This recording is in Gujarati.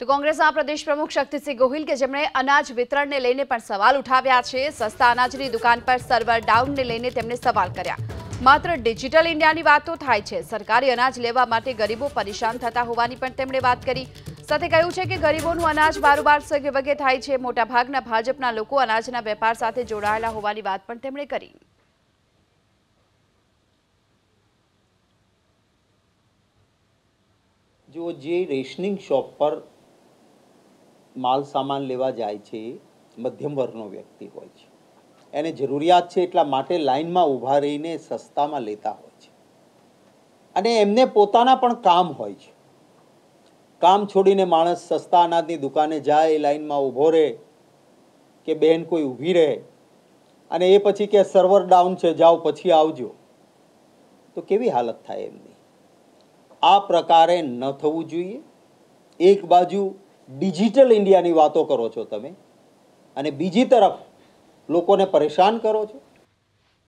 તો કોંગ્રેસના પ્રદેશ પ્રમુખ શક્તિસિંહ ગોહિલ કે જેમણે અનાજ વિતરણને લઈને પણ સવાલ ઉઠાવ્યા છે સસ્તા અનાજની દુકાન પર સર્વર ડાઉનને લઈને તેમણે સવાલ કર્યા માત્ર ડિજિટલ ઇન્ડિયાની વાતો થાય છે સરકારી અનાજ લેવા માટે ગરીબો પરેશાન થતા હોવાની પણ તેમણે વાત કરી સાથે કહ્યું છે કે ગરીબોનું અનાજ બારોબાર સગે વગે થાય છે મોટાભાગના ભાજપના લોકો અનાજના વેપાર સાથે જોડાયેલા હોવાની વાત પણ તેમણે કરી જો જે રેશનિંગ શોપ પર માલ સામાન લેવા જાય છે મધ્યમ વર્ગનો વ્યક્તિ હોય છે એને જરૂરિયાત છે એટલા માટે લાઇનમાં ઊભા રહીને સસ્તામાં લેતા હોય છે અને એમને પોતાના પણ કામ હોય છે કામ છોડીને માણસ સસ્તા અનાજની દુકાને જાય લાઇનમાં ઊભો રહે કે બહેન કોઈ ઊભી રહે અને એ પછી કે સર્વર ડાઉન છે જાઓ પછી આવજો તો કેવી હાલત થાય એમની આ પ્રકારે ન થવું જોઈએ એક બાજુ ડિજિટલ ઇન્ડિયાની વાતો કરો છો તમે અને બીજી તરફ લોકોને પરેશાન કરો છો